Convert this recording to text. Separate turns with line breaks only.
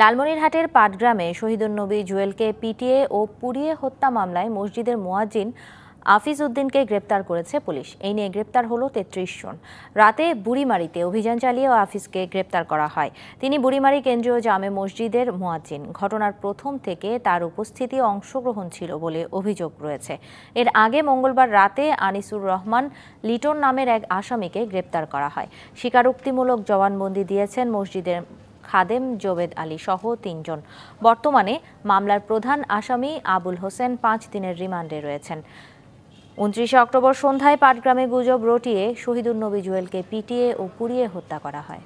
লালমনিরহাটের পাটগ্রামে শহীদুল নবী জুয়েলকে পিটিএ ও পুড়িয়ে হত্যা মামলায় মসজিদের মোয়াজিন আফিজ উদ্দিনকে গ্রেপ্তার করেছে পুলিশ এই নিয়ে গ্রেপ্তার হলো তেত্রিশ জন রাতে বুড়িমারিতে অভিযান চালিয়ে আফিজকে গ্রেপ্তার করা হয় তিনি বুড়িমারি কেন্দ্রীয় জামে মসজিদের মোয়াজ্জিন ঘটনার প্রথম থেকে তার উপস্থিতি অংশগ্রহণ ছিল বলে অভিযোগ রয়েছে এর আগে মঙ্গলবার রাতে আনিসুর রহমান লিটন নামের এক আসামিকে গ্রেপ্তার করা হয় স্বীকারোক্তিমূলক জবানবন্দি দিয়েছেন মসজিদের খাদেম জোবেদ আলী সহ তিনজন বর্তমানে মামলার প্রধান আসামি আবুল হোসেন পাঁচ দিনের রিমান্ডে রয়েছেন উনত্রিশে অক্টোবর সন্ধ্যায় পাটগ্রামে গুজব রটিয়ে শহীদুল নবী জুয়েলকে পিটিয়ে ও পুড়িয়ে হত্যা করা হয়